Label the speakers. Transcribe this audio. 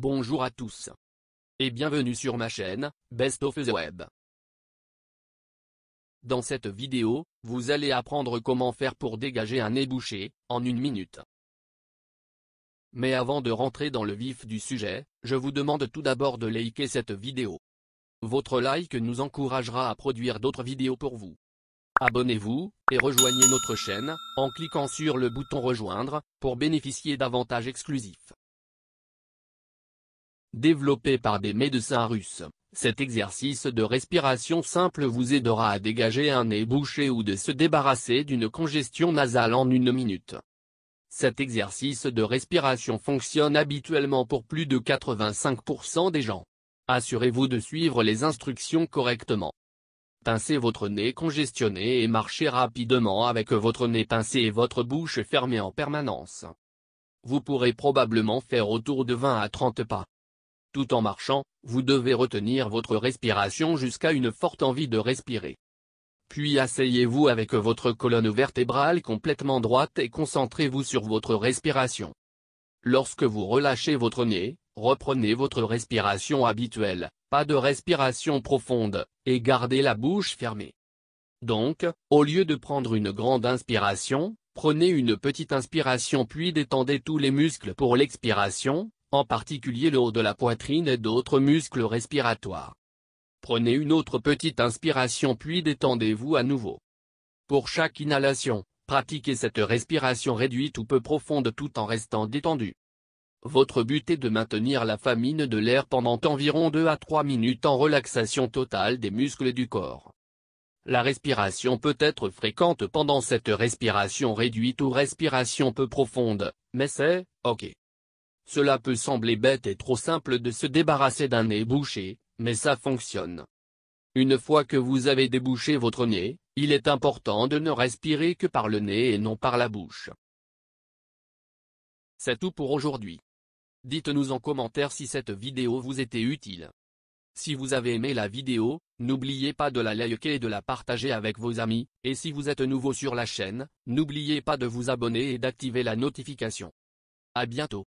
Speaker 1: Bonjour à tous. Et bienvenue sur ma chaîne, Best of the Web. Dans cette vidéo, vous allez apprendre comment faire pour dégager un ébouché, en une minute. Mais avant de rentrer dans le vif du sujet, je vous demande tout d'abord de liker cette vidéo. Votre like nous encouragera à produire d'autres vidéos pour vous. Abonnez-vous, et rejoignez notre chaîne, en cliquant sur le bouton rejoindre, pour bénéficier d'avantages exclusifs. Développé par des médecins russes, cet exercice de respiration simple vous aidera à dégager un nez bouché ou de se débarrasser d'une congestion nasale en une minute. Cet exercice de respiration fonctionne habituellement pour plus de 85% des gens. Assurez-vous de suivre les instructions correctement. Pincez votre nez congestionné et marchez rapidement avec votre nez pincé et votre bouche fermée en permanence. Vous pourrez probablement faire autour de 20 à 30 pas. Tout en marchant, vous devez retenir votre respiration jusqu'à une forte envie de respirer. Puis asseyez-vous avec votre colonne vertébrale complètement droite et concentrez-vous sur votre respiration. Lorsque vous relâchez votre nez, reprenez votre respiration habituelle, pas de respiration profonde, et gardez la bouche fermée. Donc, au lieu de prendre une grande inspiration, prenez une petite inspiration puis détendez tous les muscles pour l'expiration, en particulier le haut de la poitrine et d'autres muscles respiratoires. Prenez une autre petite inspiration puis détendez-vous à nouveau. Pour chaque inhalation, pratiquez cette respiration réduite ou peu profonde tout en restant détendu. Votre but est de maintenir la famine de l'air pendant environ 2 à 3 minutes en relaxation totale des muscles du corps. La respiration peut être fréquente pendant cette respiration réduite ou respiration peu profonde, mais c'est, ok. Cela peut sembler bête et trop simple de se débarrasser d'un nez bouché, mais ça fonctionne. Une fois que vous avez débouché votre nez, il est important de ne respirer que par le nez et non par la bouche. C'est tout pour aujourd'hui. Dites-nous en commentaire si cette vidéo vous était utile. Si vous avez aimé la vidéo, n'oubliez pas de la liker et de la partager avec vos amis, et si vous êtes nouveau sur la chaîne, n'oubliez pas de vous abonner et d'activer la notification. À bientôt.